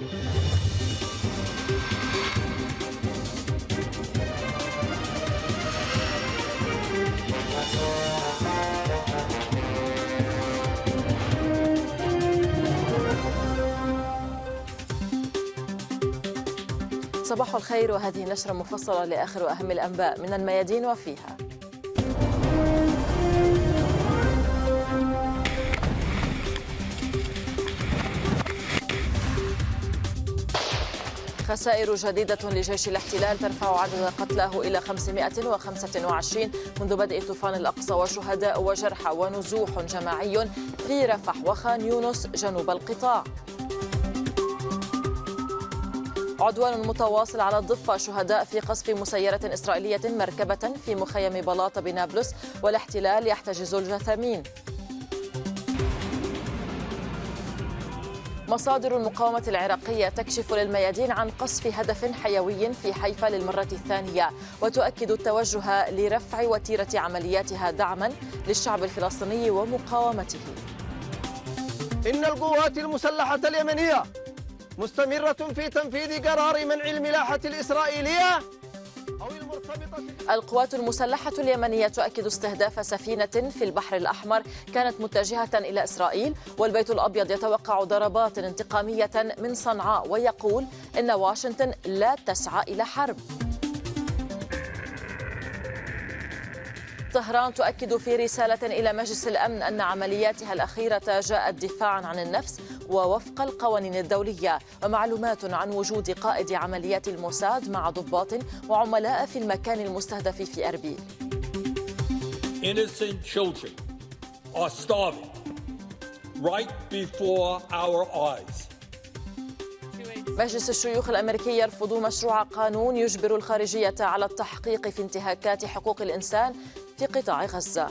صباح الخير وهذه نشرة مفصلة لآخر وأهم الأنباء من الميادين وفيها خسائر جديدة لجيش الاحتلال ترفع عدد قتلاه إلى 525 منذ بدء طوفان الأقصى وشهداء وجرحى ونزوح جماعي في رفح وخان يونس جنوب القطاع عدوان متواصل على الضفة شهداء في قصف مسيرة إسرائيلية مركبة في مخيم بلاطة بنابلس والاحتلال يحتجز الجثامين مصادر المقاومة العراقية تكشف للميادين عن قصف هدف حيوي في حيفا للمرة الثانية وتؤكد التوجه لرفع وتيرة عملياتها دعما للشعب الفلسطيني ومقاومته إن القوات المسلحة اليمنية مستمرة في تنفيذ قرار منع الملاحة الإسرائيلية القوات المسلحة اليمنية تؤكد استهداف سفينة في البحر الأحمر كانت متجهة إلى إسرائيل والبيت الأبيض يتوقع ضربات انتقامية من صنعاء ويقول إن واشنطن لا تسعى إلى حرب طهران تؤكد في رسالة إلى مجلس الأمن أن عملياتها الأخيرة جاءت دفاعا عن النفس ووفق القوانين الدولية ومعلومات عن وجود قائد عمليات الموساد مع ضباط وعملاء في المكان المستهدف في أربيل Innocent children are starving right before our eyes. مجلس الشيوخ الامريكي يرفض مشروع قانون يجبر الخارجيه على التحقيق في انتهاكات حقوق الانسان في قطاع غزة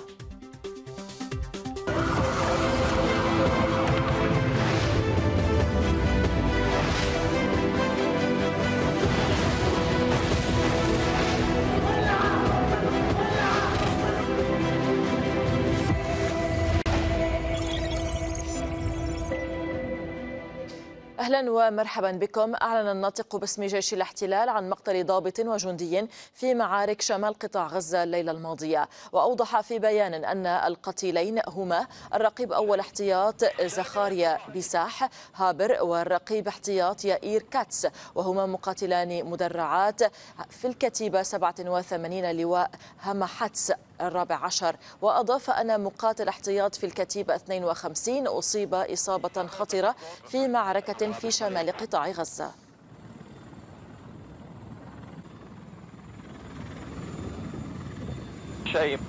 أهلا ومرحبا بكم أعلن الناطق باسم جيش الاحتلال عن مقتل ضابط وجندي في معارك شمال قطاع غزة الليلة الماضية وأوضح في بيان أن القتيلين هما الرقيب أول احتياط زخاريا بساح هابر والرقيب احتياط يائير كاتس وهما مقاتلان مدرعات في الكتيبة 87 لواء همحتس الرابع عشر وأضاف أن مقاتل احتياط في الكتيبة 52 أصيب إصابة خطرة في معركة في شمال قطاع غزة شيء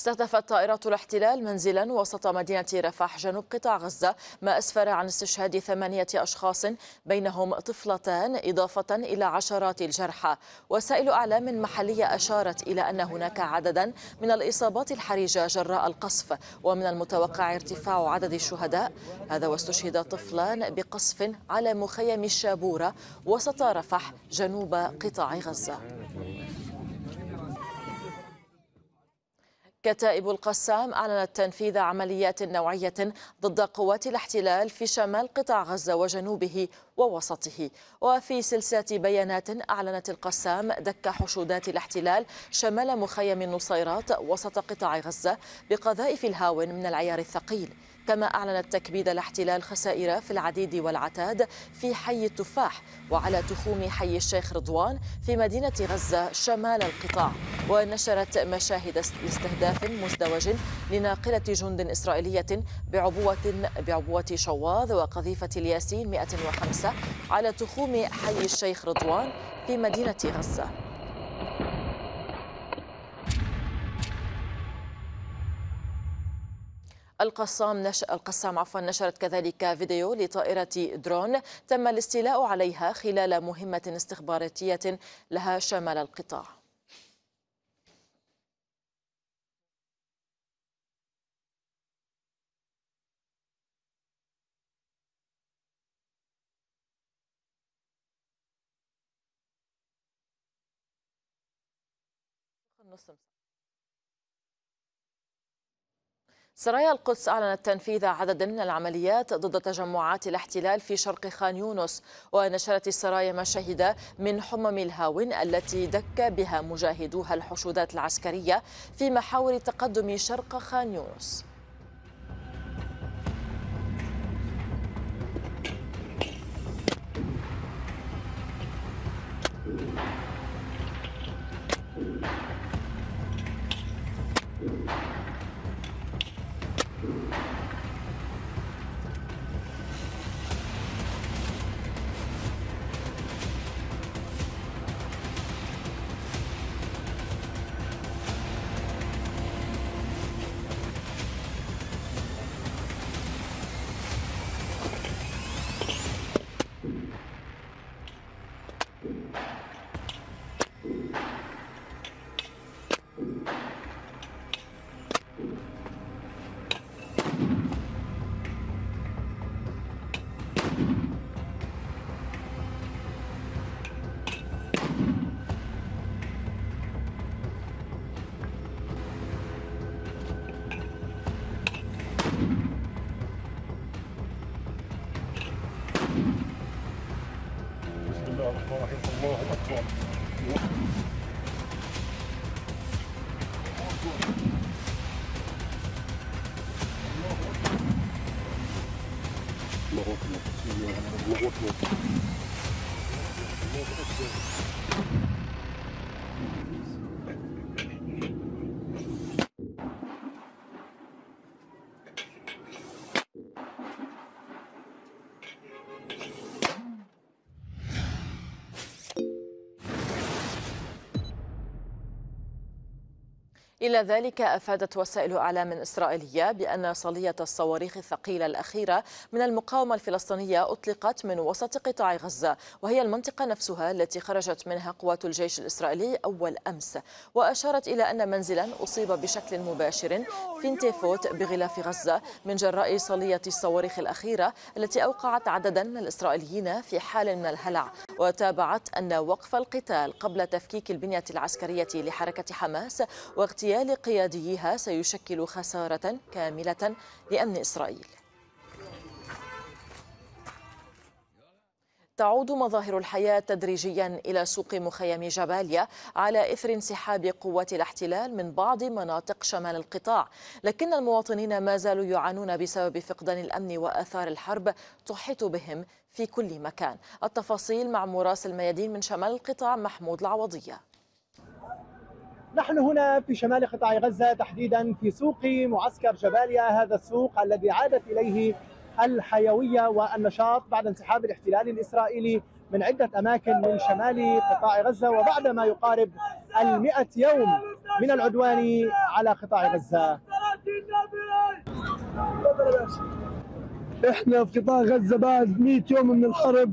استهدفت طائرات الاحتلال منزلا وسط مدينة رفح جنوب قطاع غزة ما أسفر عن استشهاد ثمانية أشخاص بينهم طفلتان إضافة إلى عشرات الجرحى وسائل أعلام محلية أشارت إلى أن هناك عددا من الإصابات الحرجة جراء القصف ومن المتوقع ارتفاع عدد الشهداء هذا واستشهد طفلان بقصف على مخيم الشابورة وسط رفح جنوب قطاع غزة كتائب القسام أعلنت تنفيذ عمليات نوعية ضد قوات الاحتلال في شمال قطاع غزة وجنوبه ووسطه وفي سلسلة بيانات أعلنت القسام دك حشودات الاحتلال شمال مخيم النصيرات وسط قطاع غزة بقذائف الهاون من العيار الثقيل كما أعلنت تكبيد الاحتلال خسائر في العديد والعتاد في حي التفاح وعلى تخوم حي الشيخ رضوان في مدينة غزة شمال القطاع ونشرت مشاهد استهداف مزدوج لناقلة جند إسرائيلية بعبوة, بعبوة شواذ وقذيفة الياسين 105 على تخوم حي الشيخ رضوان في مدينة غزة القسام نش... القسام عفوا نشرت كذلك فيديو لطائرة درون تم الاستيلاء عليها خلال مهمة استخباراتية لها شمال القطاع نص سرايا القدس أعلنت تنفيذ عدد من العمليات ضد تجمعات الاحتلال في شرق خان يونس ونشرت السرايا ما شهد من حمم الهاون التي دك بها مجاهدوها الحشودات العسكرية في محاور تقدم شرق خان يونس إلى ذلك أفادت وسائل أعلام إسرائيلية بأن صلية الصواريخ الثقيلة الأخيرة من المقاومة الفلسطينية أطلقت من وسط قطاع غزة وهي المنطقة نفسها التي خرجت منها قوات الجيش الإسرائيلي أول أمس وأشارت إلى أن منزلا أصيب بشكل مباشر في انتيفوت بغلاف غزة من جراء صلية الصواريخ الأخيرة التي أوقعت عددا من الإسرائيليين في حال من الهلع وتابعت أن وقف القتال قبل تفكيك البنية العسكرية لحركة حماس واغتيال قياديها سيشكل خسارة كاملة لأمن إسرائيل تعود مظاهر الحياة تدريجيا إلى سوق مخيم جباليا على إثر انسحاب قوات الاحتلال من بعض مناطق شمال القطاع لكن المواطنين ما زالوا يعانون بسبب فقدان الأمن وآثار الحرب تحيط بهم في كل مكان التفاصيل مع مراسل ميادين من شمال القطاع محمود العوضيه نحن هنا في شمال قطاع غزة تحديدا في سوق معسكر جباليا هذا السوق الذي عادت إليه الحيوية والنشاط بعد انسحاب الاحتلال الإسرائيلي من عدة أماكن من شمال قطاع غزة وبعد ما يقارب المئة يوم من العدوان على قطاع غزة احنا في قطاع غزه بعد 100 يوم من الحرب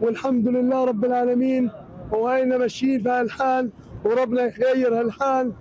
والحمد لله رب العالمين وهينا ماشيين في هالحال وربنا يغير هالحال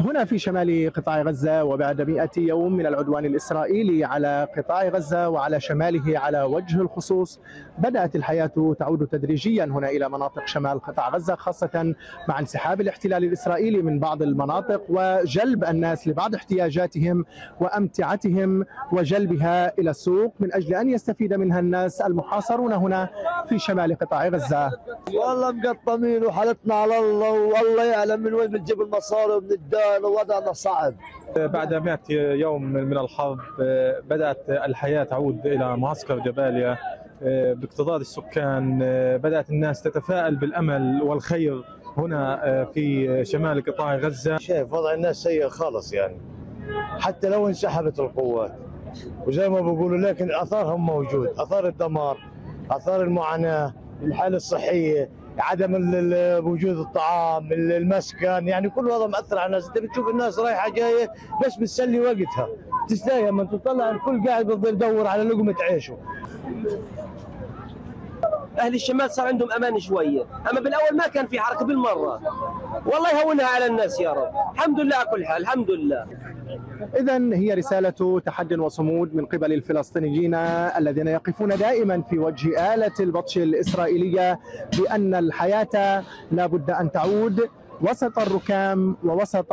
هنا في شمال قطاع غزة وبعد مئة يوم من العدوان الإسرائيلي على قطاع غزة وعلى شماله على وجه الخصوص بدأت الحياة تعود تدريجيا هنا إلى مناطق شمال قطاع غزة خاصة مع انسحاب الاحتلال الإسرائيلي من بعض المناطق وجلب الناس لبعض احتياجاتهم وأمتعتهم وجلبها إلى السوق من أجل أن يستفيد منها الناس المحاصرون هنا في شمال قطاع غزة والله مقطمين وحالتنا على الله والله يعلم من وين بنجيب المصاري ومن الدار وضعنا صعب بعد 100 يوم من الحرب آه، بدأت الحياة تعود إلى معسكر جباليا آه، باكتظاظ السكان آه، بدأت الناس تتفائل بالأمل والخير هنا آه، في شمال قطاع غزة شايف وضع الناس سيء خالص يعني حتى لو انسحبت القوات وزي ما بقولوا لكن أثارهم موجود أثار الدمار أثار المعاناة الحالة الصحية عدم وجود الطعام المسكن يعني كل هذا مأثر على الناس انت بتشوف الناس رايحه جايه بس بتسلي وقتها تستاهل من تطلع الكل قاعد بده يدور على لقمه عيشه اهل الشمال صار عندهم امان شويه اما بالاول ما كان في حركه بالمره والله يهونها على الناس يا رب الحمد لله على كل حال الحمد لله إذا هي رسالة تحد وصمود من قبل الفلسطينيين الذين يقفون دائما في وجه آلة البطش الإسرائيلية بأن الحياة لا بد أن تعود وسط الركام ووسط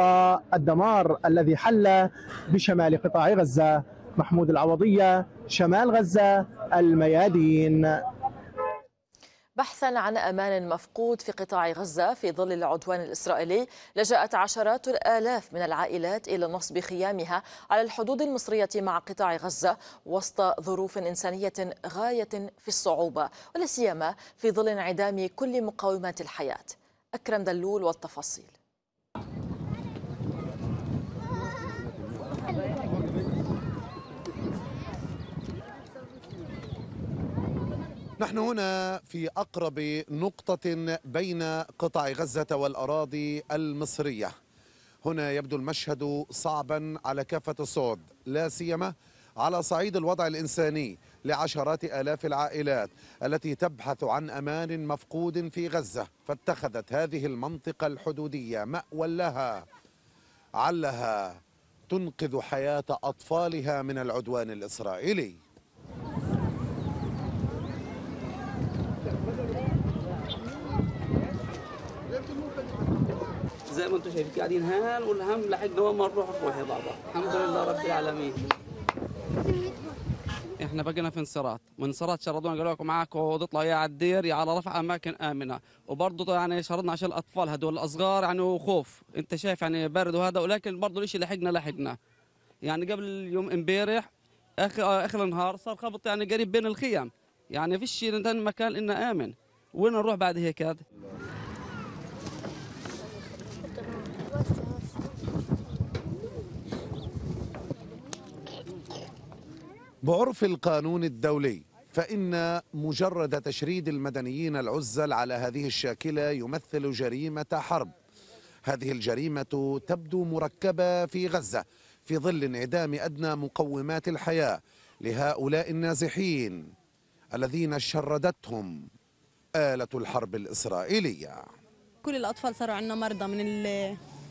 الدمار الذي حل بشمال قطاع غزة محمود العوضية شمال غزة الميادين بحثا عن أمان مفقود في قطاع غزة في ظل العدوان الإسرائيلي لجأت عشرات الآلاف من العائلات إلى نصب خيامها على الحدود المصرية مع قطاع غزة وسط ظروف إنسانية غاية في الصعوبة ولا سيما في ظل انعدام كل مقاومات الحياة أكرم دلول والتفاصيل نحن هنا في أقرب نقطة بين قطاع غزة والأراضي المصرية هنا يبدو المشهد صعبا على كافة الصعد لا سيما على صعيد الوضع الإنساني لعشرات آلاف العائلات التي تبحث عن أمان مفقود في غزة فاتخذت هذه المنطقة الحدودية مأوى لها علها تنقذ حياة أطفالها من العدوان الإسرائيلي زي ما انتم شايفين قاعدين هان والهم لحقنا وين ما نروح نروح يا بابا الحمد لله رب العالمين احنا بقينا في انصارات وانصارات شردونا قالوا لكم معاكم تطلعوا يا على الدير يا يعني على رفع اماكن امنه وبرضه يعني شردنا عشان الاطفال هدول الاصغار يعني وخوف انت شايف يعني برد وهذا ولكن برضه الشيء لحقنا لحقنا يعني قبل يوم امبارح اخر اخر النهار صار خبط يعني قريب بين الخيام يعني فيش مكان انه امن وين نروح بعد هيك هذا بعرف القانون الدولي فإن مجرد تشريد المدنيين العزل على هذه الشاكلة يمثل جريمة حرب هذه الجريمة تبدو مركبة في غزة في ظل انعدام أدنى مقومات الحياة لهؤلاء النازحين الذين شردتهم آلة الحرب الإسرائيلية كل الأطفال صاروا عندنا مرضى من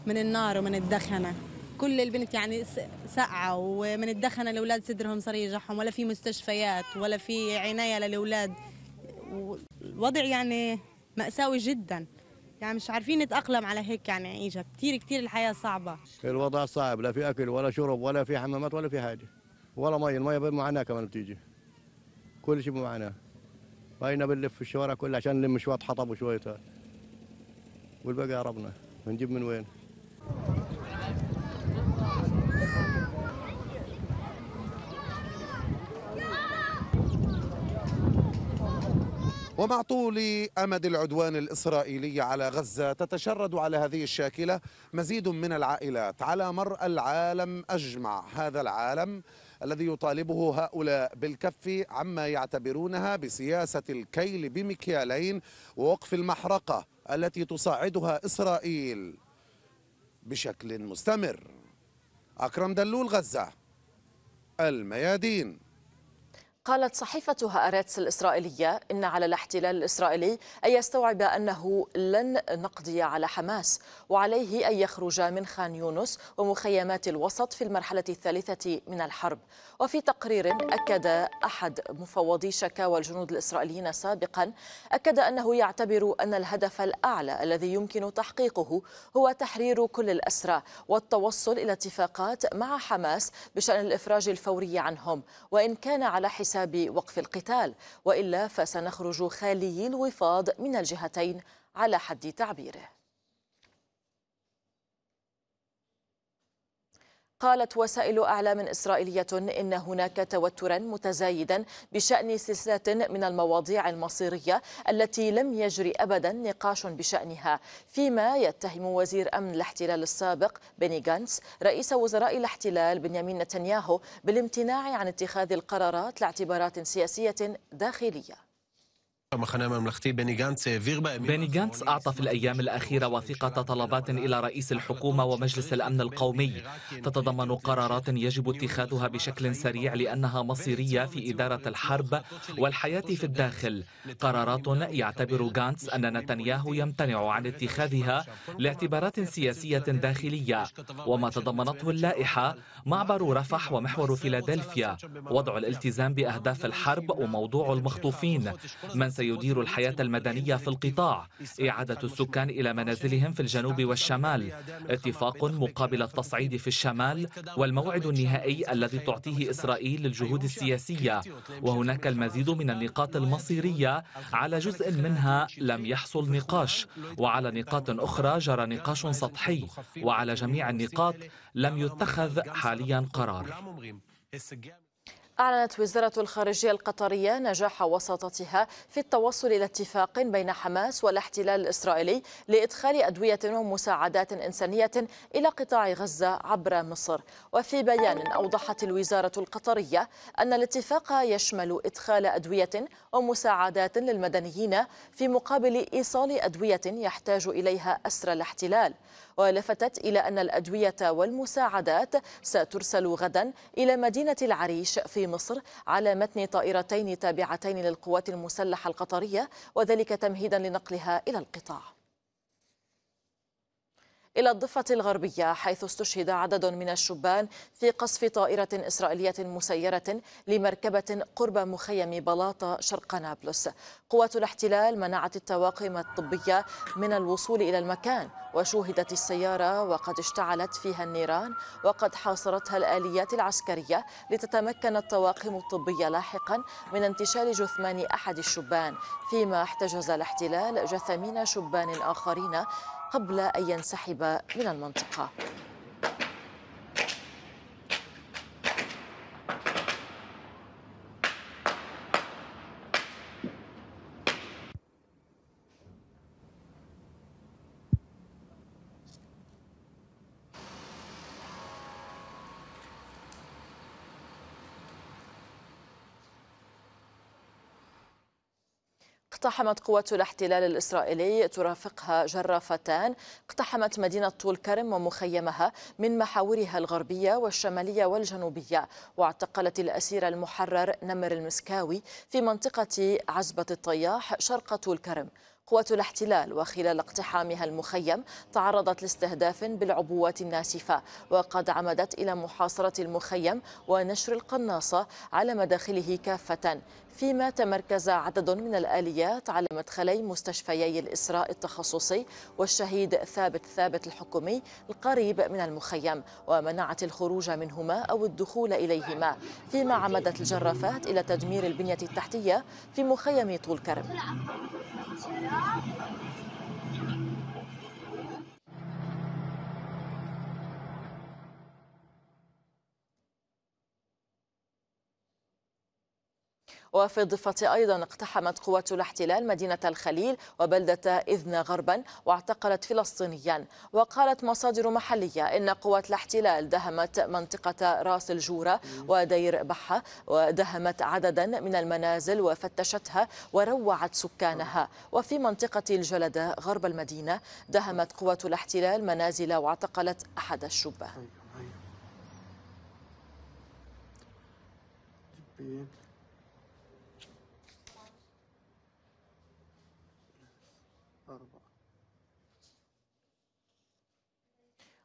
من النار ومن الدخنة كل البنت يعني ساقعه ومن الدخنه الاولاد صدرهم صار يجعهم ولا في مستشفيات ولا في عنايه للاولاد الوضع يعني مأساوي جدا يعني مش عارفين نتأقلم على هيك يعني عيشة كثير كثير الحياة صعبة الوضع صعب لا في أكل ولا شرب ولا في حمامات ولا في حاجة ولا مي المي معاناه كمان بتيجي كل شيء بمعاناة بقينا بنلف في الشوارع كلها عشان نلم شوية حطب وشوية والبقى ربنا بنجيب من وين ومع طول أمد العدوان الإسرائيلي على غزة تتشرد على هذه الشاكلة مزيد من العائلات على مر العالم أجمع هذا العالم الذي يطالبه هؤلاء بالكف عما يعتبرونها بسياسة الكيل بمكيالين ووقف المحرقة التي تصاعدها إسرائيل بشكل مستمر أكرم دلول غزة الميادين قالت صحيفة هآرتس الإسرائيلية إن على الاحتلال الإسرائيلي أن يستوعب أنه لن نقضي على حماس وعليه أن يخرج من خان يونس ومخيمات الوسط في المرحلة الثالثة من الحرب وفي تقرير أكد أحد مفوضي شكاوى الجنود الإسرائيليين سابقا أكد أنه يعتبر أن الهدف الأعلى الذي يمكن تحقيقه هو تحرير كل الأسرى والتوصل إلى اتفاقات مع حماس بشأن الإفراج الفوري عنهم وإن كان على حساب بسبب وقف القتال وإلا فسنخرج خالي الوفاض من الجهتين على حد تعبيره قالت وسائل أعلام إسرائيلية إن هناك توترا متزايدا بشأن سلسلة من المواضيع المصيرية التي لم يجري أبدا نقاش بشأنها فيما يتهم وزير أمن الاحتلال السابق بني غانس رئيس وزراء الاحتلال بنيامين نتنياهو بالامتناع عن اتخاذ القرارات لاعتبارات سياسية داخلية המחנה הממלכתי أعطى في الأيام الأخيرة وثيقة طلبات إلى رئيس الحكومة ومجلس الأمن القومي تتضمن قرارات يجب اتخاذها بشكل سريع لأنها مصيرية في إدارة الحرب والحياة في الداخل قرارات يعتبر غانتس أن نتنياهو يمتنع عن اتخاذها لاعتبارات سياسية داخلية وما تضمنته اللائحة معبر رفح ومحور فيلادلفيا وضع الالتزام بأهداف الحرب وموضوع المخطوفين من سيدير الحياة المدنية في القطاع إعادة السكان إلى منازلهم في الجنوب والشمال اتفاق مقابل التصعيد في الشمال والموعد النهائي الذي تعطيه إسرائيل للجهود السياسية وهناك المزيد من النقاط المصيرية على جزء منها لم يحصل نقاش وعلى نقاط أخرى جرى نقاش سطحي وعلى جميع النقاط لم يتخذ حاليا قرار أعلنت وزارة الخارجية القطرية نجاح وساطتها في التوصل إلى اتفاق بين حماس والاحتلال الإسرائيلي لإدخال أدوية ومساعدات إنسانية إلى قطاع غزة عبر مصر وفي بيان أوضحت الوزارة القطرية أن الاتفاق يشمل إدخال أدوية ومساعدات للمدنيين في مقابل إيصال أدوية يحتاج إليها أسرى الاحتلال ولفتت إلى أن الأدوية والمساعدات سترسل غدا إلى مدينة العريش في مصر على متن طائرتين تابعتين للقوات المسلحة القطرية وذلك تمهيدا لنقلها إلى القطاع إلى الضفة الغربية حيث استشهد عدد من الشبان في قصف طائرة إسرائيلية مسيرة لمركبة قرب مخيم بلاطة شرق نابلس قوات الاحتلال منعت الطواقم الطبية من الوصول إلى المكان وشوهدت السيارة وقد اشتعلت فيها النيران وقد حاصرتها الآليات العسكرية لتتمكن الطواقم الطبية لاحقا من انتشال جثمان أحد الشبان فيما احتجز الاحتلال جثمين شبان آخرين قبل أن ينسحب من المنطقة اقتحمت قوات الاحتلال الإسرائيلي ترافقها جرافتان اقتحمت مدينة طول كرم ومخيمها من محاورها الغربية والشمالية والجنوبية واعتقلت الأسير المحرر نمر المسكاوي في منطقة عزبة الطياح شرق طول كرم قوات الاحتلال وخلال اقتحامها المخيم تعرضت لاستهداف بالعبوات الناسفة وقد عمدت إلى محاصرة المخيم ونشر القناصة على مداخله كافة فيما تمركز عدد من الآليات على مدخلي مستشفيي الإسراء التخصصي والشهيد ثابت ثابت الحكومي القريب من المخيم ومنعت الخروج منهما أو الدخول إليهما فيما عمدت الجرافات إلى تدمير البنية التحتية في مخيم طول كرم mesela. وفي الضفة أيضا اقتحمت قوات الاحتلال مدينة الخليل وبلدة إذن غربا واعتقلت فلسطينيا وقالت مصادر محلية إن قوات الاحتلال دهمت منطقة راس الجورة ودير بحة ودهمت عددا من المنازل وفتشتها وروعت سكانها وفي منطقة الجلدة غرب المدينة دهمت قوات الاحتلال منازل واعتقلت أحد الشبان أيوة.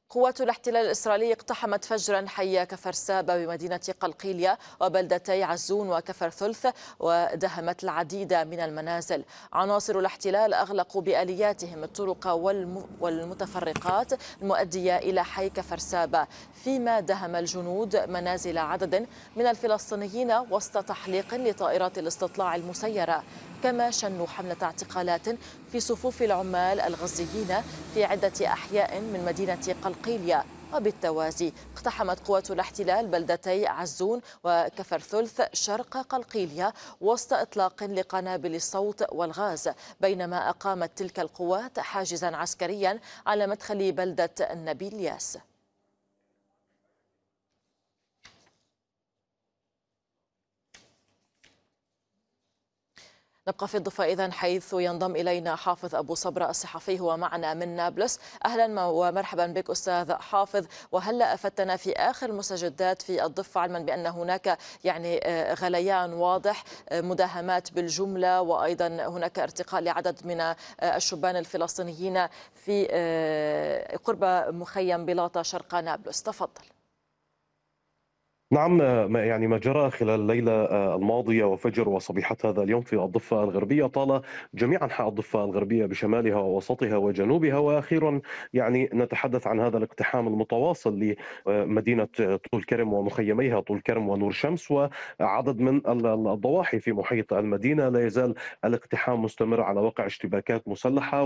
قوات الاحتلال الإسرائيلي اقتحمت فجرا حي كفر سابا بمدينة قلقيلية وبلدتي عزون وكفر ثلث ودهمت العديد من المنازل عناصر الاحتلال أغلقوا بآلياتهم الطرق والمتفرقات المؤدية إلى حي كفر سابا فيما دهم الجنود منازل عدد من الفلسطينيين وسط تحليق لطائرات الاستطلاع المسيرة كما شنوا حملة اعتقالات في صفوف العمال الغزيين في عدة أحياء من مدينة قلقيلية القيلية وبالتوازي اقتحمت قوات الاحتلال بلدتي عزون وكفر ثلث شرق قلقيلية وسط إطلاق لقنابل الصوت والغاز بينما أقامت تلك القوات حاجزا عسكريا على مدخل بلدة نبيل الياس نبقى في الضفة إذا حيث ينضم إلينا حافظ أبو صبرة الصحفي هو معنا من نابلس أهلا ومرحبا بك أستاذ حافظ وهلأ أفدتنا في آخر المستجدات في الضفة علما بأن هناك يعني آه، غليان واضح آه، مداهمات بالجملة وأيضا هناك ارتقاء لعدد من آه، الشبان الفلسطينيين في قرب مخيم بلاطة شرق نابلس تفضل نعم يعني ما جرى خلال الليلة آه، الماضية وفجر وصبيحة هذا اليوم في الضفة الغربية طال جميع أنحاء الضفة الغربية بشمالها ووسطها وجنوبها وأخيرا يعني نتحدث عن هذا الاقتحام المتواصل لمدينة طول كرم ومخيميها طول كرم ونور شمس وعدد من الضواحي في محيط المدينة لا يزال الاقتحام مستمر على وقع اشتباكات مسلحة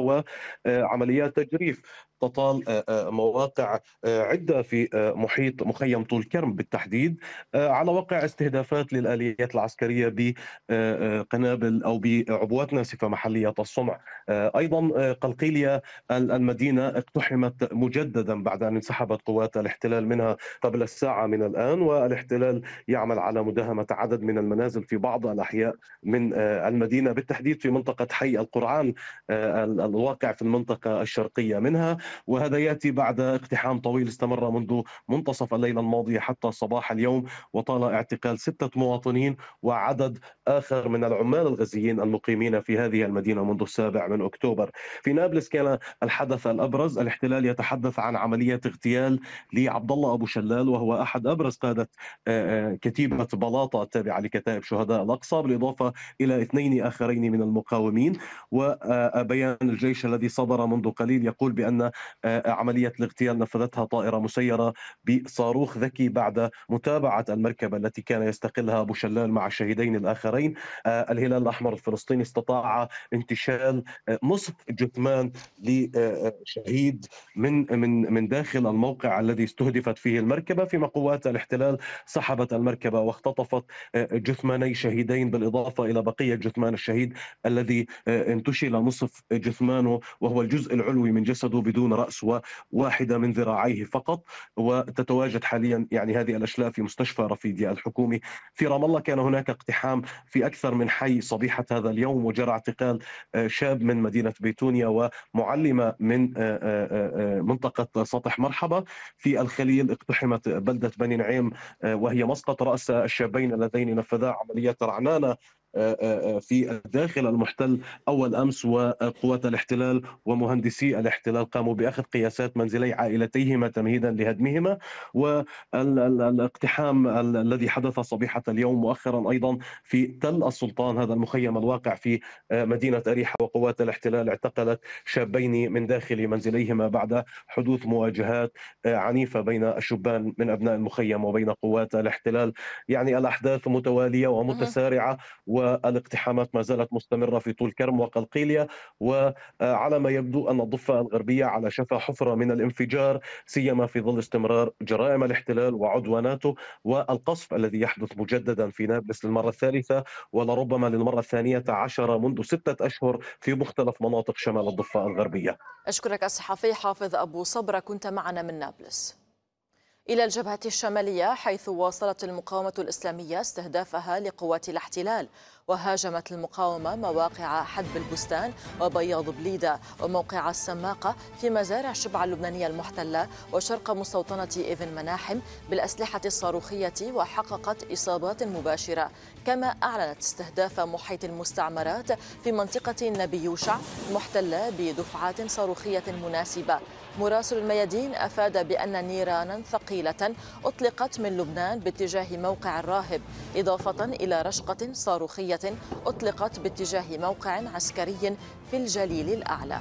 وعمليات تجريف تطال آه، آه، مواقع عدة في محيط مخيم طول كرم بالتحديد الجديد آه، على وقع استهدافات للاليات العسكريه بقنابل آه، آه، او بعبوات ناسفه محليه الصنع ايضا قلقيليه المدينه اقتحمت مجددا بعد ان انسحبت قوات الاحتلال منها قبل الساعه من الان والاحتلال يعمل على مداهمه عدد من المنازل في بعض الاحياء من المدينه بالتحديد في منطقه حي القرعان الواقع في المنطقه الشرقيه منها وهذا ياتي بعد اقتحام طويل استمر منذ منتصف الليله الماضيه حتى صباح اليوم اليوم وطال اعتقال ستة مواطنين وعدد آخر من العمال الغزيين المقيمين في هذه المدينة منذ السابع من أكتوبر في نابلس كان الحدث الأبرز الاحتلال يتحدث عن عملية اغتيال لعبد الله أبو شلال وهو أحد أبرز قادة آه، آه، كتيبة بلاطة التابعة لكتائب شهداء الأقصى بالإضافة إلى اثنين آخرين من المقاومين وبيان الجيش الذي صدر منذ قليل يقول بأن آه، عملية الاغتيال نفذتها طائرة مسيرة بصاروخ ذكي بعد متابعة تابعت المركبة التي كان يستقلها أبو شلال مع الشهيدين الآخرين آه، الهلال الأحمر الفلسطيني استطاع انتشال نصف آه، جثمان لشهيد من من من داخل الموقع الذي استهدفت فيه المركبة فيما قوات الاحتلال سحبت المركبة واختطفت آه، جثماني شهيدين بالإضافة إلى بقية جثمان الشهيد الذي انتشل نصف جثمانه وهو الجزء العلوي من جسده بدون رأس وواحدة من ذراعيه فقط وتتواجد حاليا يعني هذه الأشلاء في مستشفى رفيديا الحكومي في رام الله كان هناك اقتحام في أكثر من حي صبيحة هذا اليوم وجرى اعتقال آه، شاب من مدينة بيتونيا ومعلمة من آه، آه، منطقة سطح مرحبا في الخليل اقتحمت بلدة بني نعيم وهي مسقط رأس الشابين اللذين نفذا عملية رعنانة آه، آه، آه، في الداخل المحتل أول أمس وقوات الاحتلال ومهندسي الاحتلال قاموا بأخذ قياسات منزلي عائلتيهما تمهيدا لهدمهما والاقتحام الذي حدث صبيحة اليوم مؤخرا أيضا في تل السلطان هذا المخيم الواقع في مدينة أريحة وقوات الاحتلال اعتقلت شابين من داخل منزليهما بعد حدوث مواجهات عنيفة بين الشبان من أبناء المخيم وبين قوات الاحتلال يعني الأحداث متوالية ومتسارعة و والاقتحامات ما زالت مستمرة في طول كرم وقلقيلية وعلى ما يبدو أن الضفة الغربية على شفا حفرة من الانفجار سيما في ظل استمرار جرائم الاحتلال وعدواناته والقصف الذي يحدث مجددا في نابلس للمرة الثالثة ولربما للمرة الثانية عشر منذ ستة أشهر في مختلف مناطق شمال الضفة الغربية أشكرك الصحفي حافظ أبو صبرة كنت معنا من نابلس إلى الجبهة الشمالية حيث واصلت المقاومة الإسلامية استهدافها لقوات الاحتلال وهاجمت المقاومة مواقع حدب البستان وبياض بليدة وموقع السماقة في مزارع شبعة اللبنانية المحتلة وشرق مستوطنة إيفن مناحم بالأسلحة الصاروخية وحققت إصابات مباشرة كما أعلنت استهداف محيط المستعمرات في منطقة النبي يوشع محتلة بدفعات صاروخية مناسبة مراسل الميادين أفاد بأن نيرانا ثقيلة أطلقت من لبنان باتجاه موقع الراهب إضافة إلى رشقة صاروخية أطلقت باتجاه موقع عسكري في الجليل الأعلى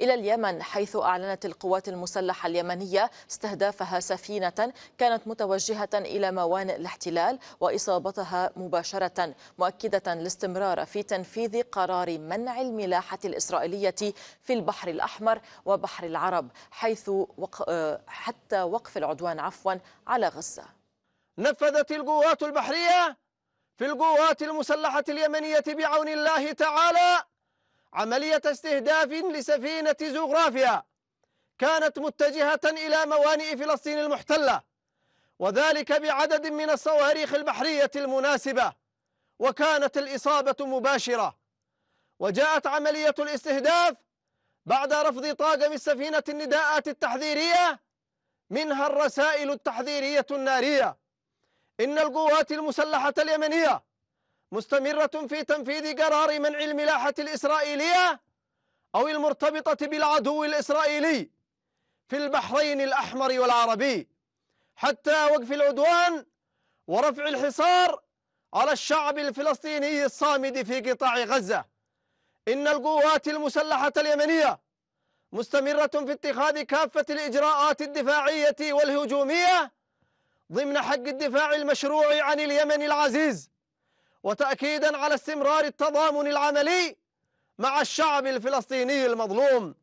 إلى اليمن حيث أعلنت القوات المسلحة اليمنية استهدافها سفينة كانت متوجهة إلى موانئ الاحتلال وإصابتها مباشرة مؤكدة الاستمرار في تنفيذ قرار منع الملاحة الإسرائيلية في البحر الأحمر وبحر العرب حيث وق... آه، حتى وقف العدوان عفوا على غزة نفذت القوات البحرية في القوات المسلحة اليمنية بعون الله تعالى عملية استهداف لسفينة زغرافيا كانت متجهة إلى موانئ فلسطين المحتلة وذلك بعدد من الصواريخ البحرية المناسبة وكانت الإصابة مباشرة وجاءت عملية الاستهداف بعد رفض طاقم السفينة النداءات التحذيرية منها الرسائل التحذيرية النارية إن القوات المسلحة اليمنية مستمرة في تنفيذ قرار منع الملاحة الإسرائيلية أو المرتبطة بالعدو الإسرائيلي في البحرين الأحمر والعربي حتى وقف العدوان ورفع الحصار على الشعب الفلسطيني الصامد في قطاع غزة إن القوات المسلحة اليمنية مستمرة في اتخاذ كافة الإجراءات الدفاعية والهجومية ضمن حق الدفاع المشروع عن اليمن العزيز وتأكيدا على استمرار التضامن العملي مع الشعب الفلسطيني المظلوم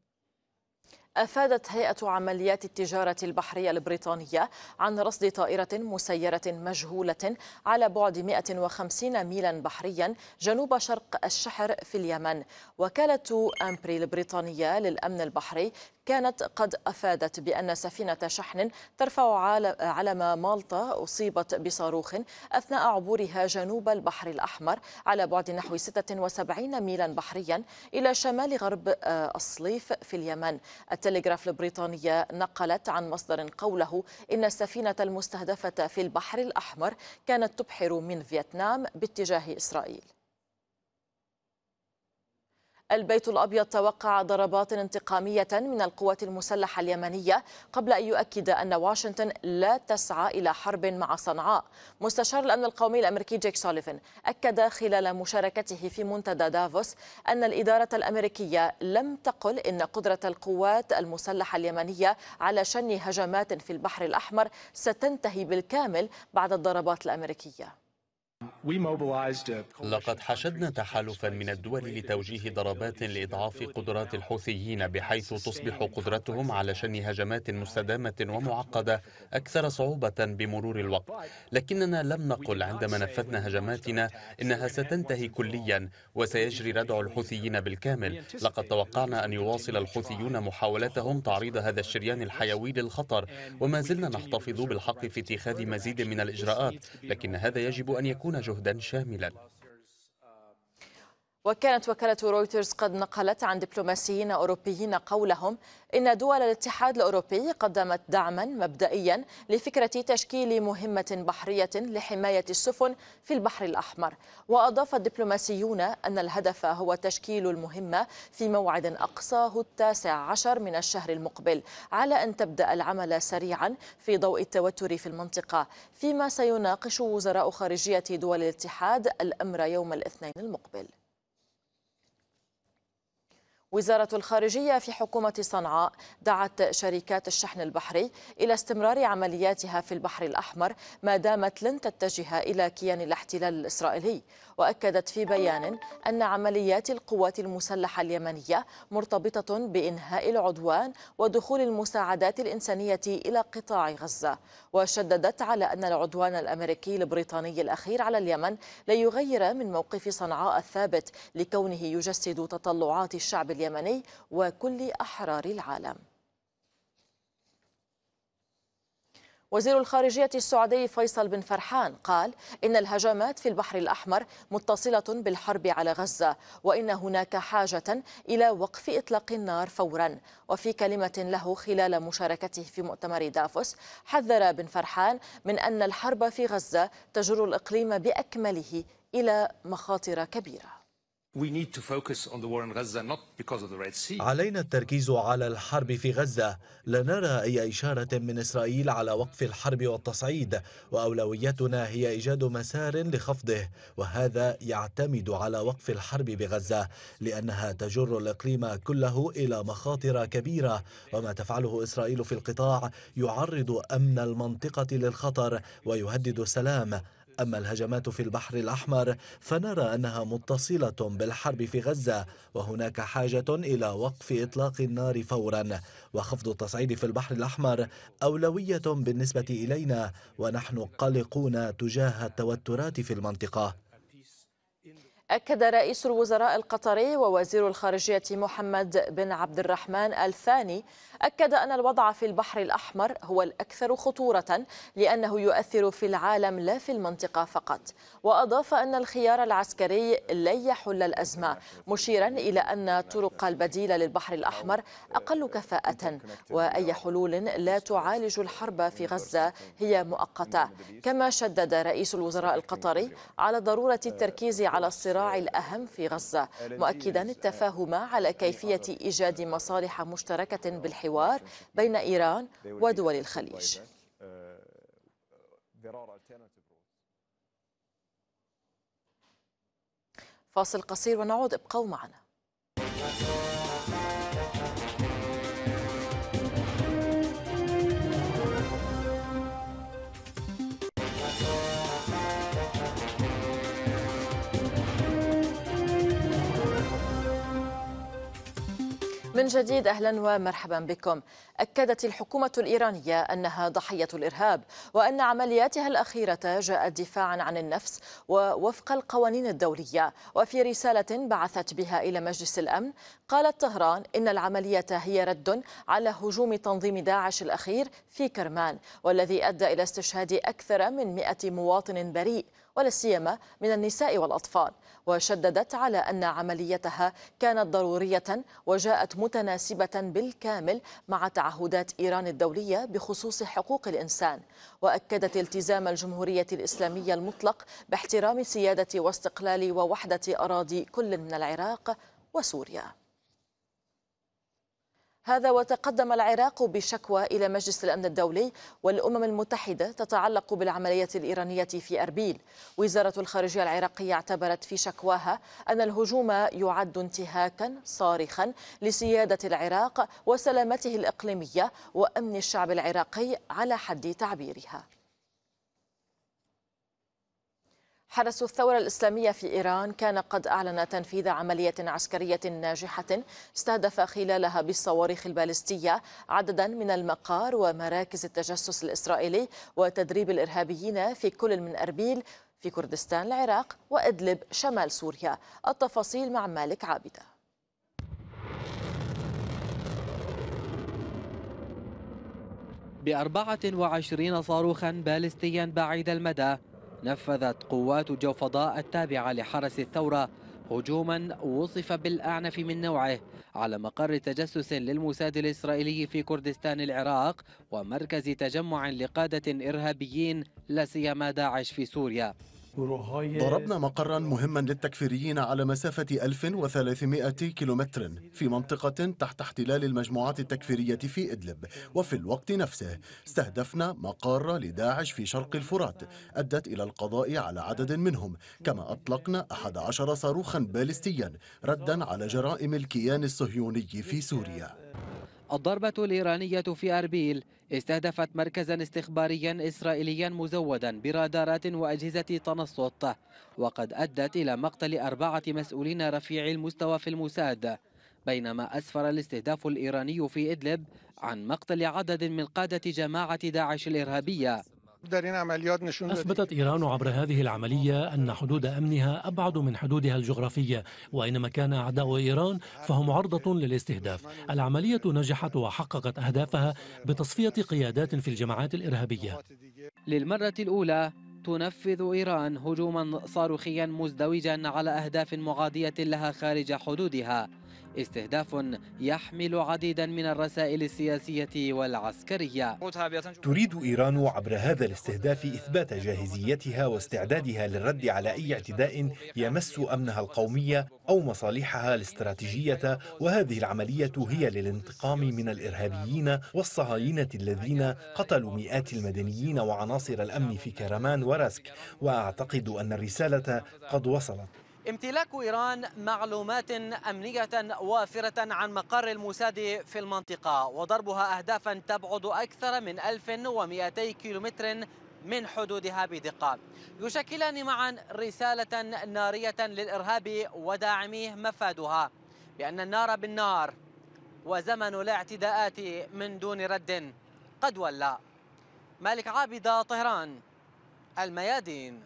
أفادت هيئة عمليات التجارة البحرية البريطانية عن رصد طائرة مسيرة مجهولة على بعد 150 ميلا بحريا جنوب شرق الشحر في اليمن وكالة أمبري البريطانية للأمن البحري كانت قد أفادت بأن سفينة شحن ترفع علم مالطا أصيبت بصاروخ أثناء عبورها جنوب البحر الأحمر على بعد نحو 76 ميلا بحريا إلى شمال غرب آه، الصليف في اليمن التلغراف البريطانية نقلت عن مصدر قوله إن السفينة المستهدفة في البحر الأحمر كانت تبحر من فيتنام باتجاه إسرائيل البيت الأبيض توقع ضربات انتقامية من القوات المسلحة اليمنية قبل أن يؤكد أن واشنطن لا تسعى إلى حرب مع صنعاء مستشار الأمن القومي الأمريكي جيك سوليفن أكد خلال مشاركته في منتدى دافوس أن الإدارة الأمريكية لم تقل إن قدرة القوات المسلحة اليمنية على شن هجمات في البحر الأحمر ستنتهي بالكامل بعد الضربات الأمريكية لقد حشدنا تحالفا من الدول لتوجيه ضربات لإضعاف قدرات الحوثيين بحيث تصبح قدرتهم على شن هجمات مستدامة ومعقدة أكثر صعوبة بمرور الوقت لكننا لم نقل عندما نفذنا هجماتنا إنها ستنتهي كليا وسيجري ردع الحوثيين بالكامل لقد توقعنا أن يواصل الحوثيون محاولتهم تعريض هذا الشريان الحيوي للخطر وما زلنا نحتفظ بالحق في اتخاذ مزيد من الإجراءات لكن هذا يجب أن يكون يبذلون جهدا شاملا وكانت وكالة رويترز قد نقلت عن دبلوماسيين أوروبيين قولهم إن دول الاتحاد الأوروبي قدمت دعما مبدئيا لفكرة تشكيل مهمة بحرية لحماية السفن في البحر الأحمر وأضاف الدبلوماسيون أن الهدف هو تشكيل المهمة في موعد أقصاه التاسع عشر من الشهر المقبل على أن تبدأ العمل سريعا في ضوء التوتر في المنطقة فيما سيناقش وزراء خارجية دول الاتحاد الأمر يوم الاثنين المقبل وزارة الخارجية في حكومة صنعاء دعت شركات الشحن البحري إلى استمرار عملياتها في البحر الأحمر ما دامت لن تتجه إلى كيان الاحتلال الإسرائيلي وأكدت في بيان أن عمليات القوات المسلحة اليمنية مرتبطة بإنهاء العدوان ودخول المساعدات الإنسانية إلى قطاع غزة وشددت على أن العدوان الأمريكي البريطاني الأخير على اليمن لا يغير من موقف صنعاء الثابت لكونه يجسد تطلعات الشعب اليمني وكل أحرار العالم وزير الخارجية السعودي فيصل بن فرحان قال إن الهجمات في البحر الأحمر متصلة بالحرب على غزة وإن هناك حاجة إلى وقف إطلاق النار فورا وفي كلمة له خلال مشاركته في مؤتمر دافوس حذر بن فرحان من أن الحرب في غزة تجر الإقليم بأكمله إلى مخاطر كبيرة علينا التركيز على الحرب في غزة لا نرى أي إشارة من إسرائيل على وقف الحرب والتصعيد وأولويتنا هي إيجاد مسار لخفضه وهذا يعتمد على وقف الحرب بغزة لأنها تجر الإقليم كله إلى مخاطر كبيرة وما تفعله إسرائيل في القطاع يعرض أمن المنطقة للخطر ويهدد السلام أما الهجمات في البحر الأحمر فنرى أنها متصلة بالحرب في غزة وهناك حاجة إلى وقف إطلاق النار فورا وخفض التصعيد في البحر الأحمر أولوية بالنسبة إلينا ونحن قلقون تجاه التوترات في المنطقة أكد رئيس الوزراء القطري ووزير الخارجية محمد بن عبد الرحمن الثاني أكد أن الوضع في البحر الأحمر هو الأكثر خطورة لأنه يؤثر في العالم لا في المنطقة فقط وأضاف أن الخيار العسكري لن يحل الأزمة مشيرا إلى أن الطرق البديلة للبحر الأحمر أقل كفاءة وأي حلول لا تعالج الحرب في غزة هي مؤقتة كما شدد رئيس الوزراء القطري على ضرورة التركيز على الصراع الأهم في غزة مؤكدا آه، التفاهم على كيفية إيجاد مصالح مشتركة آه، بالحوار بين إيران ودول الخليج آه، فاصل قصير ونعود ابقوا معنا من جديد اهلا ومرحبا بكم. اكدت الحكومه الايرانيه انها ضحيه الارهاب وان عملياتها الاخيره جاءت دفاعا عن النفس ووفق القوانين الدوليه وفي رساله بعثت بها الى مجلس الامن قالت طهران ان العمليه هي رد على هجوم تنظيم داعش الاخير في كرمان والذي ادى الى استشهاد اكثر من 100 مواطن بريء ولا سيما من النساء والأطفال وشددت على أن عمليتها كانت ضرورية وجاءت متناسبة بالكامل مع تعهدات إيران الدولية بخصوص حقوق الإنسان وأكدت التزام الجمهورية الإسلامية المطلق باحترام سيادة واستقلال ووحدة أراضي كل من العراق وسوريا هذا وتقدم العراق بشكوى إلى مجلس الأمن الدولي والأمم المتحدة تتعلق بالعملية الإيرانية في أربيل وزارة الخارجية العراقية اعتبرت في شكواها أن الهجوم يعد انتهاكا صارخا لسيادة العراق وسلامته الإقليمية وأمن الشعب العراقي على حد تعبيرها حرس الثورة الإسلامية في إيران كان قد أعلن تنفيذ عملية عسكرية ناجحة استهدف خلالها بالصواريخ البالستية عددا من المقار ومراكز التجسس الإسرائيلي وتدريب الإرهابيين في كل من أربيل في كردستان العراق وإدلب شمال سوريا التفاصيل مع مالك عابده بأربعة وعشرين صاروخا بالستيا بعيد المدى نفذت قوات جو فضاء التابعة لحرس الثورة هجوما وصف بالأعنف من نوعه على مقر تجسس للموساد الإسرائيلي في كردستان العراق ومركز تجمع لقادة إرهابيين لسيما داعش في سوريا ضربنا مقرا مهما للتكفيريين على مسافة 1300 كيلومتر في منطقة تحت احتلال المجموعات التكفيرية في إدلب وفي الوقت نفسه استهدفنا مقار لداعش في شرق الفرات أدت إلى القضاء على عدد منهم كما أطلقنا 11 صاروخا باليستيا ردا على جرائم الكيان الصهيوني في سوريا الضربة الإيرانية في أربيل استهدفت مركزا استخباريا إسرائيليا مزودا برادارات وأجهزة تنصت وقد أدت إلى مقتل أربعة مسؤولين رفيع المستوى في الموساد بينما أسفر الاستهداف الإيراني في إدلب عن مقتل عدد من قادة جماعة داعش الإرهابية أثبتت إيران عبر هذه العملية أن حدود أمنها أبعد من حدودها الجغرافية وإنما كان أعداء إيران فهم عرضة للاستهداف العملية نجحت وحققت أهدافها بتصفية قيادات في الجماعات الإرهابية للمرة الأولى تنفذ إيران هجوما صاروخيا مزدوجا على أهداف معادية لها خارج حدودها استهداف يحمل عديدا من الرسائل السياسية والعسكرية تريد إيران عبر هذا الاستهداف إثبات جاهزيتها واستعدادها للرد على أي اعتداء يمس أمنها القومي أو مصالحها الاستراتيجية وهذه العملية هي للانتقام من الإرهابيين والصهاينة الذين قتلوا مئات المدنيين وعناصر الأمن في كرمان وراسك وأعتقد أن الرسالة قد وصلت امتلاك إيران معلومات أمنية وافرة عن مقر الموساد في المنطقة وضربها أهدافا تبعد أكثر من 1200 كيلومتر من حدودها بدقة يشكلان معا رسالة نارية للإرهاب وداعميه مفادها بأن النار بالنار وزمن الاعتداءات من دون رد قد ولى مالك عابدة طهران الميادين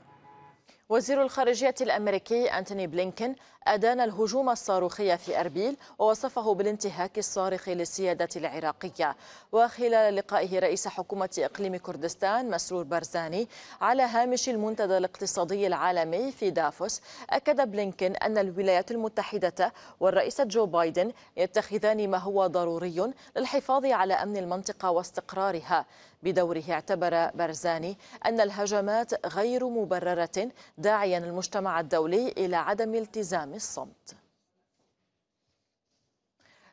وزير الخارجية الأمريكي أنتوني بلينكين أدان الهجوم الصاروخي في أربيل ووصفه بالانتهاك الصارخ للسيادة العراقية وخلال لقائه رئيس حكومة إقليم كردستان مسرور برزاني على هامش المنتدى الاقتصادي العالمي في دافوس أكد بلينكين أن الولايات المتحدة والرئيس جو بايدن يتخذان ما هو ضروري للحفاظ على أمن المنطقة واستقرارها بدوره اعتبر برزاني أن الهجمات غير مبررة داعيا المجتمع الدولي إلى عدم التزام الصمت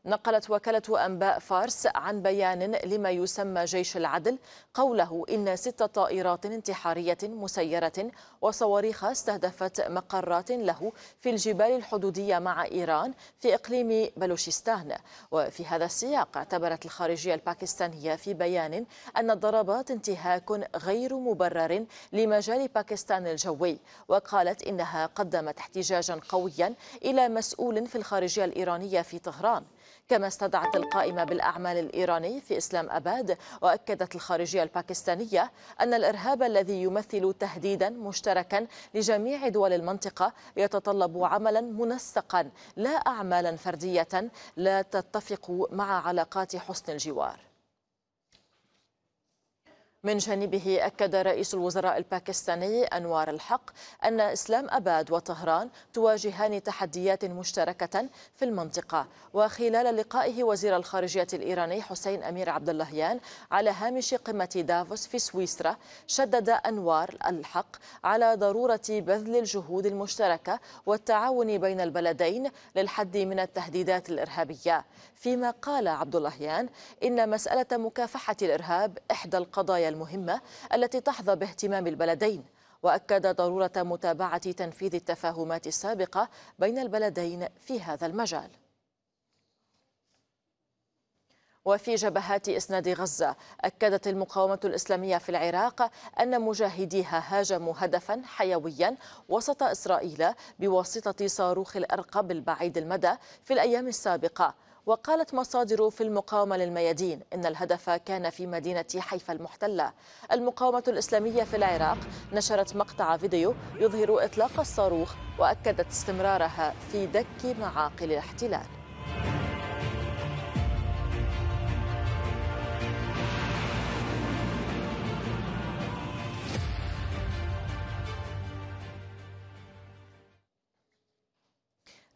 نقلت وكالة أنباء فارس عن بيان لما يسمى جيش العدل قوله إن ست طائرات انتحارية مسيرة وصواريخ استهدفت مقرات له في الجبال الحدودية مع إيران في إقليم بلوشستان وفي هذا السياق اعتبرت الخارجية الباكستانية في بيان أن الضربات انتهاك غير مبرر لمجال باكستان الجوي وقالت إنها قدمت احتجاجا قويا إلى مسؤول في الخارجية الإيرانية في طهران كما استدعت القائمة بالأعمال الإيراني في إسلام أباد وأكدت الخارجية الباكستانية أن الإرهاب الذي يمثل تهديدا مشتركا لجميع دول المنطقة يتطلب عملا منسقا لا أعمالا فردية لا تتفق مع علاقات حسن الجوار من جانبه أكد رئيس الوزراء الباكستاني أنوار الحق أن إسلام أباد وطهران تواجهان تحديات مشتركة في المنطقة وخلال لقائه وزير الخارجية الإيراني حسين أمير عبد اللهيان على هامش قمة دافوس في سويسرا شدد أنوار الحق على ضرورة بذل الجهود المشتركة والتعاون بين البلدين للحد من التهديدات الإرهابية فيما قال عبد اللهيان إن مسألة مكافحة الإرهاب إحدى القضايا المهمة التي تحظى باهتمام البلدين وأكد ضرورة متابعة تنفيذ التفاهمات السابقة بين البلدين في هذا المجال وفي جبهات إسناد غزة أكدت المقاومة الإسلامية في العراق أن مجاهديها هاجموا هدفا حيويا وسط إسرائيل بواسطة صاروخ الأرقب البعيد المدى في الأيام السابقة وقالت مصادر في المقاومة للميادين إن الهدف كان في مدينة حيفا المحتلة المقاومة الإسلامية في العراق نشرت مقطع فيديو يظهر إطلاق الصاروخ وأكدت استمرارها في دك معاقل الاحتلال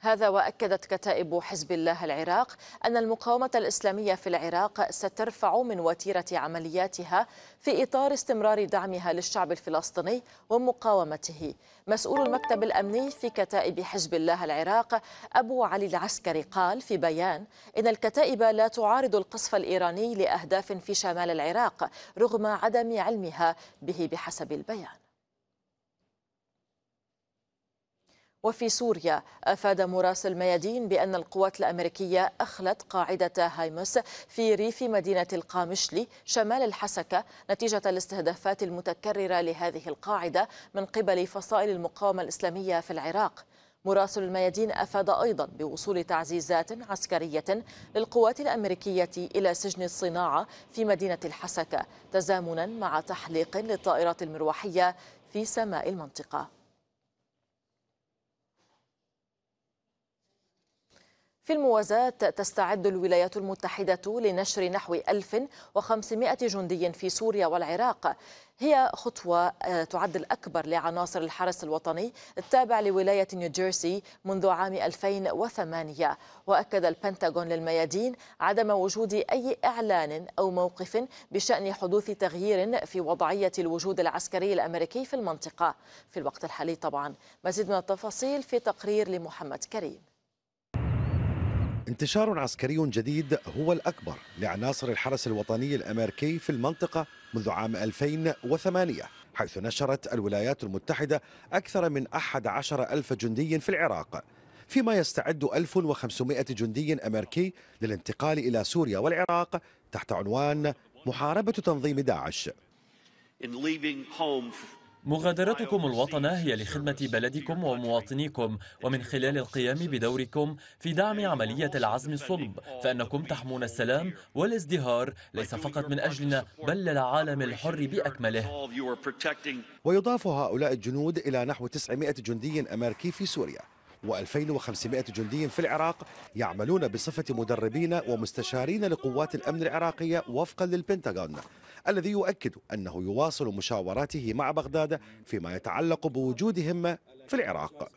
هذا واكدت كتائب حزب الله العراق ان المقاومه الاسلاميه في العراق سترفع من وتيره عملياتها في اطار استمرار دعمها للشعب الفلسطيني ومقاومته. مسؤول المكتب الامني في كتائب حزب الله العراق ابو علي العسكري قال في بيان ان الكتائب لا تعارض القصف الايراني لاهداف في شمال العراق رغم عدم علمها به بحسب البيان. وفي سوريا أفاد مراسل ميادين بأن القوات الأمريكية أخلت قاعدة هايموس في ريف مدينة القامشلي شمال الحسكة نتيجة الاستهدافات المتكررة لهذه القاعدة من قبل فصائل المقاومة الإسلامية في العراق مراسل الميادين أفاد أيضا بوصول تعزيزات عسكرية للقوات الأمريكية إلى سجن الصناعة في مدينة الحسكة تزامنا مع تحليق للطائرات المروحية في سماء المنطقة في الموازاة تستعد الولايات المتحدة لنشر نحو 1500 جندي في سوريا والعراق هي خطوة آه، تعد الأكبر لعناصر الحرس الوطني التابع لولاية نيوجيرسي منذ عام 2008 وأكد البنتاغون للميادين عدم وجود أي إعلان أو موقف بشأن حدوث تغيير في وضعية الوجود العسكري الأمريكي في المنطقة في الوقت الحالي طبعا مزيد من التفاصيل في تقرير لمحمد كريم انتشار عسكري جديد هو الأكبر لعناصر الحرس الوطني الأمريكي في المنطقة منذ عام 2008 حيث نشرت الولايات المتحدة أكثر من 11 ألف جندي في العراق فيما يستعد 1500 جندي أمريكي للانتقال إلى سوريا والعراق تحت عنوان محاربة تنظيم داعش In leaving home مغادرتكم الوطن هي لخدمة بلدكم ومواطنيكم ومن خلال القيام بدوركم في دعم عملية العزم الصلب فأنكم تحمون السلام والازدهار ليس فقط من أجلنا بل للعالم الحر بأكمله ويضاف هؤلاء الجنود إلى نحو 900 جندي أمريكي في سوريا و2500 جندي في العراق يعملون بصفة مدربين ومستشارين لقوات الأمن العراقية وفقا للبنتاغون الذي يؤكد أنه يواصل مشاوراته مع بغداد فيما يتعلق بوجودهم في العراق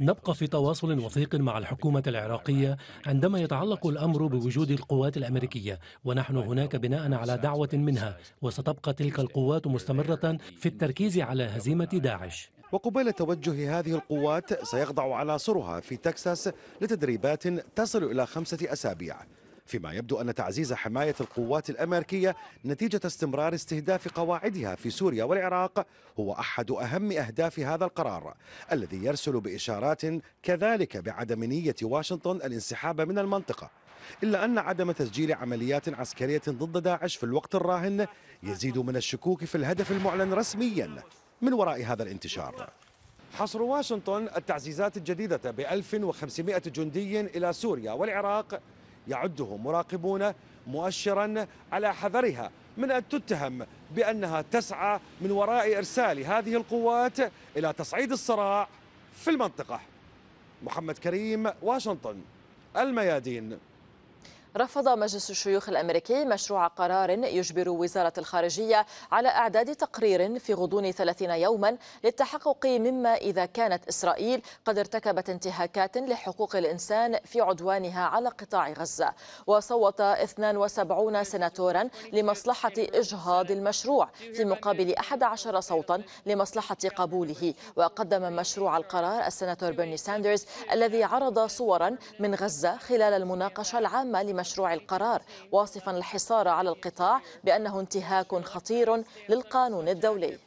نبقى في تواصل وثيق مع الحكومة العراقية عندما يتعلق الأمر بوجود القوات الأمريكية ونحن هناك بناء على دعوة منها وستبقى تلك القوات مستمرة في التركيز على هزيمة داعش وقبيل توجه هذه القوات سيخضع عناصرها في تكساس لتدريبات تصل إلى خمسة أسابيع فيما يبدو أن تعزيز حماية القوات الأمريكية نتيجة استمرار استهداف قواعدها في سوريا والعراق هو أحد أهم أهداف هذا القرار الذي يرسل بإشارات كذلك بعدم نية واشنطن الانسحاب من المنطقة إلا أن عدم تسجيل عمليات عسكرية ضد داعش في الوقت الراهن يزيد من الشكوك في الهدف المعلن رسميا من وراء هذا الانتشار حصر واشنطن التعزيزات الجديدة ب 1500 جندي إلى سوريا والعراق يعده مراقبون مؤشرا على حذرها من أن تتهم بأنها تسعى من وراء إرسال هذه القوات إلى تصعيد الصراع في المنطقة محمد كريم واشنطن الميادين رفض مجلس الشيوخ الأمريكي مشروع قرار يجبر وزارة الخارجية على إعداد تقرير في غضون 30 يوما للتحقق مما إذا كانت إسرائيل قد ارتكبت انتهاكات لحقوق الإنسان في عدوانها على قطاع غزة وصوت 72 سناتورا لمصلحة إجهاض المشروع في مقابل 11 صوتا لمصلحة قبوله وقدم مشروع القرار السناتور بيرني ساندرز الذي عرض صورا من غزة خلال المناقشة العامة لمشروع مشروع القرار واصفا الحصار على القطاع بأنه انتهاك خطير للقانون الدولي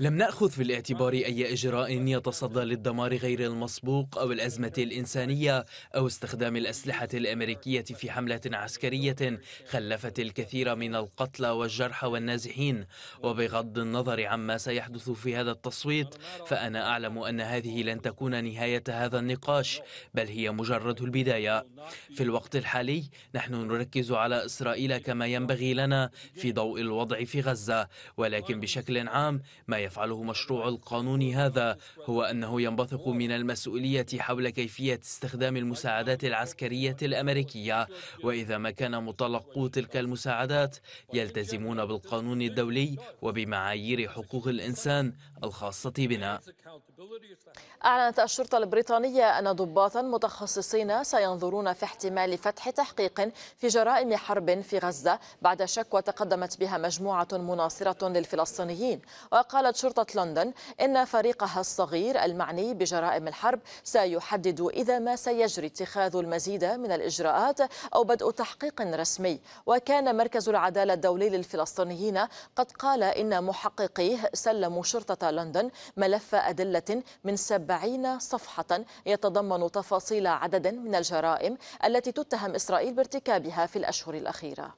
لم نأخذ في الاعتبار أي إجراء يتصدى للدمار غير المسبوق أو الأزمة الإنسانية أو استخدام الأسلحة الأمريكية في حملة عسكرية خلفت الكثير من القتلى والجرحى والنازحين وبغض النظر عما سيحدث في هذا التصويت فأنا أعلم أن هذه لن تكون نهاية هذا النقاش بل هي مجرد البداية في الوقت الحالي نحن نركز على إسرائيل كما ينبغي لنا في ضوء الوضع في غزة ولكن بشكل عام ما يفعله مشروع القانون هذا هو أنه ينبثق من المسؤولية حول كيفية استخدام المساعدات العسكرية الأمريكية وإذا ما كان متلقو تلك المساعدات يلتزمون بالقانون الدولي وبمعايير حقوق الإنسان الخاصة بنا أعلنت الشرطة البريطانية أن ضباطا متخصصين سينظرون في احتمال فتح تحقيق في جرائم حرب في غزة بعد شكوى تقدمت بها مجموعة مناصرة للفلسطينيين وقالت شرطة لندن إن فريقها الصغير المعني بجرائم الحرب سيحدد إذا ما سيجري اتخاذ المزيد من الإجراءات أو بدء تحقيق رسمي وكان مركز العدالة الدولي للفلسطينيين قد قال إن محققيه سلموا شرطة لندن ملف أدلة من سبعين صفحة يتضمن تفاصيل عدد من الجرائم التي تتهم إسرائيل بارتكابها في الأشهر الأخيرة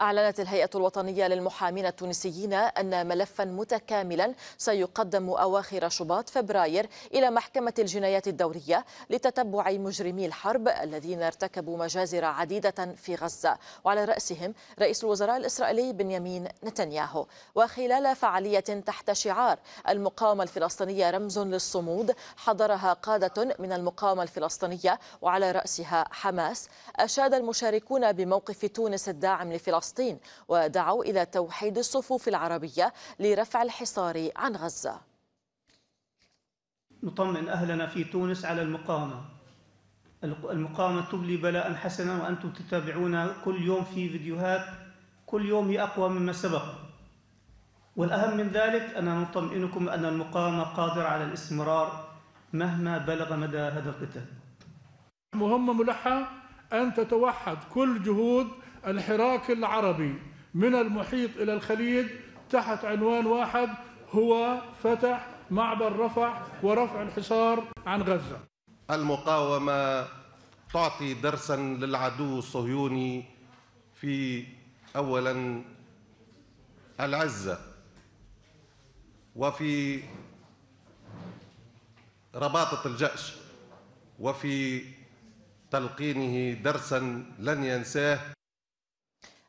أعلنت الهيئة الوطنية للمحامين التونسيين أن ملفا متكاملا سيقدم أواخر شباط فبراير إلى محكمة الجنايات الدورية لتتبع مجرمي الحرب الذين ارتكبوا مجازر عديدة في غزة وعلى رأسهم رئيس الوزراء الإسرائيلي بنيامين نتنياهو وخلال فعالية تحت شعار المقاومة الفلسطينية رمز للصمود حضرها قادة من المقاومة الفلسطينية وعلى رأسها حماس أشاد المشاركون بموقف تونس الداعم لفلسطين فلسطين ودعوا إلى توحيد الصفوف العربية لرفع الحصار عن غزة نطمئن أهلنا في تونس على المقاومة المقاومة تبلي بلاء حسنا وأنتم تتابعون كل يوم في فيديوهات كل يوم هي أقوى مما سبق والأهم من ذلك أنا نطمئنكم أن المقاومة قادرة على الاستمرار مهما بلغ مدى هذا القتال مهمة ملحة أن تتوحد كل جهود الحراك العربي من المحيط إلى الخليج تحت عنوان واحد هو فتح معبر رفح ورفع الحصار عن غزة المقاومة تعطي درسا للعدو الصهيوني في أولا العزة وفي رباطة الجأش وفي تلقينه درسا لن ينساه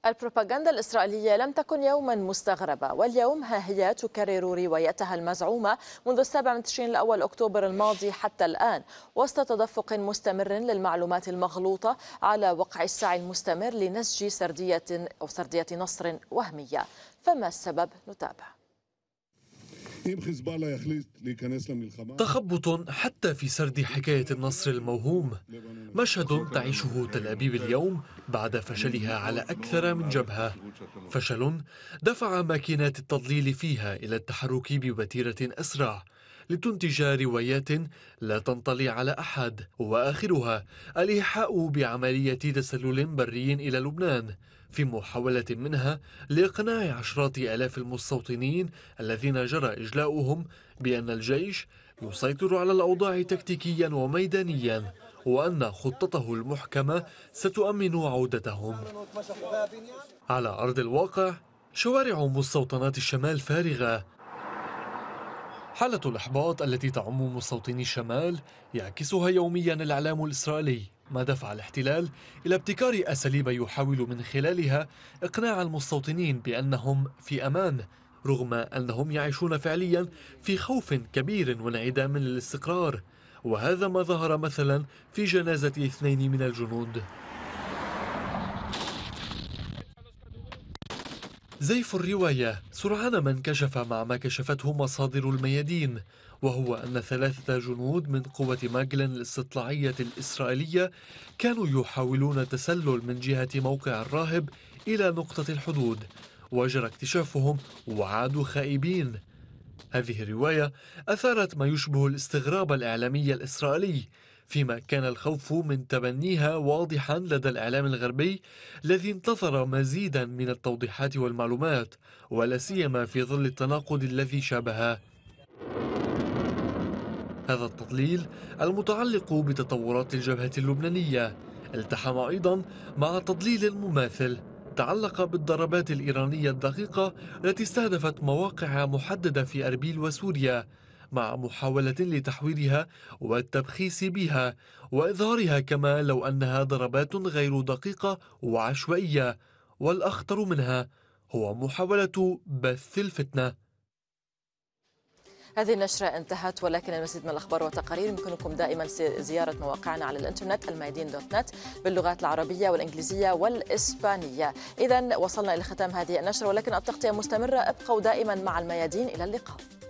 البروباغندا الإسرائيلية لم تكن يوما مستغربة واليوم ها هي تكرر روايتها المزعومة منذ السابع من تشرين الأول أكتوبر الماضي حتى الآن وسط تدفق مستمر للمعلومات المغلوطة على وقع السعي المستمر لنسج سردية أو سردية نصر وهمية فما السبب نتابع تخبط حتى في سرد حكاية النصر الموهوم مشهد تعيشه تل أبيب اليوم بعد فشلها على أكثر من جبهة فشل دفع ماكينات التضليل فيها إلى التحرك بوتيرة أسرع لتنتج روايات لا تنطلي على أحد وآخرها الإيحاء بعملية تسلل بري إلى لبنان في محاولة منها لإقناع عشرات آلاف المستوطنين الذين جرى إجلاؤهم بأن الجيش يسيطر على الأوضاع تكتيكيا وميدانيا وأن خطته المحكمة ستؤمن عودتهم على أرض الواقع شوارع مستوطنات الشمال فارغة حالة الإحباط التي تعم مستوطني الشمال يعكسها يوميا الإعلام الإسرائيلي ما دفع الاحتلال إلى ابتكار أساليب يحاول من خلالها إقناع المستوطنين بأنهم في أمان رغم أنهم يعيشون فعليا في خوف كبير وانعدام للاستقرار وهذا ما ظهر مثلا في جنازة اثنين من الجنود زيف الرواية سرعان ما انكشف مع ما كشفته مصادر الميادين وهو أن ثلاثة جنود من قوة ماجلن الاستطلاعية الإسرائيلية كانوا يحاولون التسلل من جهة موقع الراهب إلى نقطة الحدود وجرى اكتشافهم وعادوا خائبين هذه الرواية أثارت ما يشبه الاستغراب الإعلامي الإسرائيلي فيما كان الخوف من تبنيها واضحا لدى الإعلام الغربي الذي انتظر مزيدا من التوضيحات والمعلومات ولا سيما في ظل التناقض الذي شابها هذا التضليل المتعلق بتطورات الجبهة اللبنانية التحم أيضا مع تضليل المماثل تعلق بالضربات الإيرانية الدقيقة التي استهدفت مواقع محددة في أربيل وسوريا مع محاولة لتحويلها والتبخيس بها وإظهارها كما لو أنها ضربات غير دقيقة وعشوائية والأخطر منها هو محاولة بث الفتنة هذه النشرة انتهت ولكن المزيد من الأخبار والتقارير يمكنكم دائما زيارة مواقعنا على الإنترنت الميادين دوت نت باللغات العربية والإنجليزية والإسبانية إذا وصلنا إلى ختام هذه النشرة ولكن التغطية مستمرة ابقوا دائما مع الميادين إلى اللقاء